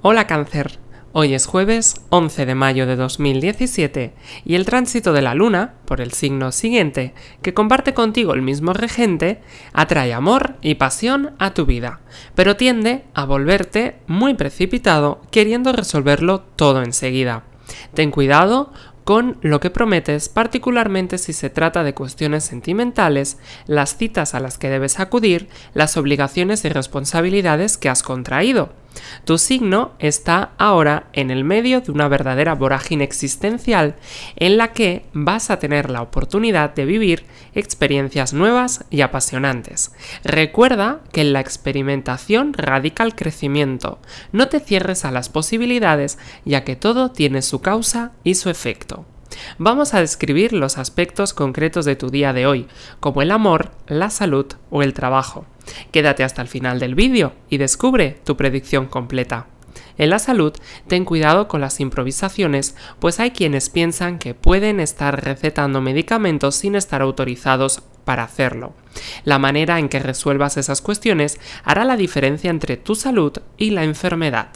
Hola cáncer, hoy es jueves 11 de mayo de 2017 y el tránsito de la luna, por el signo siguiente, que comparte contigo el mismo regente, atrae amor y pasión a tu vida, pero tiende a volverte muy precipitado queriendo resolverlo todo enseguida. Ten cuidado con lo que prometes, particularmente si se trata de cuestiones sentimentales, las citas a las que debes acudir, las obligaciones y responsabilidades que has contraído. Tu signo está ahora en el medio de una verdadera vorágine existencial en la que vas a tener la oportunidad de vivir experiencias nuevas y apasionantes. Recuerda que en la experimentación radica el crecimiento. No te cierres a las posibilidades ya que todo tiene su causa y su efecto. Vamos a describir los aspectos concretos de tu día de hoy, como el amor, la salud o el trabajo. Quédate hasta el final del vídeo y descubre tu predicción completa. En la salud, ten cuidado con las improvisaciones, pues hay quienes piensan que pueden estar recetando medicamentos sin estar autorizados para hacerlo. La manera en que resuelvas esas cuestiones hará la diferencia entre tu salud y la enfermedad.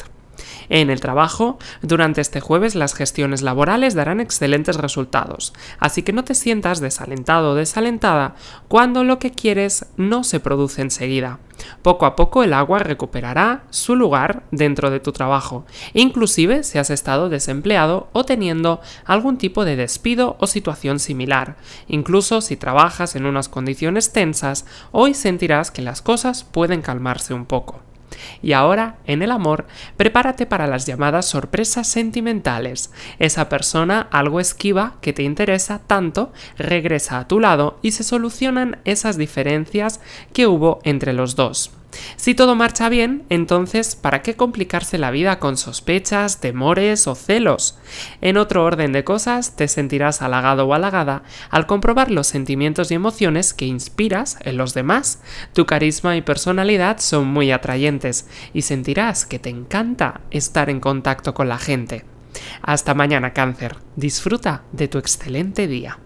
En el trabajo, durante este jueves las gestiones laborales darán excelentes resultados, así que no te sientas desalentado o desalentada cuando lo que quieres no se produce enseguida. Poco a poco el agua recuperará su lugar dentro de tu trabajo, inclusive si has estado desempleado o teniendo algún tipo de despido o situación similar. Incluso si trabajas en unas condiciones tensas, hoy sentirás que las cosas pueden calmarse un poco. Y ahora, en el amor, prepárate para las llamadas sorpresas sentimentales. Esa persona algo esquiva que te interesa tanto regresa a tu lado y se solucionan esas diferencias que hubo entre los dos. Si todo marcha bien, entonces, ¿para qué complicarse la vida con sospechas, temores o celos? En otro orden de cosas, te sentirás halagado o halagada al comprobar los sentimientos y emociones que inspiras en los demás. Tu carisma y personalidad son muy atrayentes y sentirás que te encanta estar en contacto con la gente. Hasta mañana, cáncer. Disfruta de tu excelente día.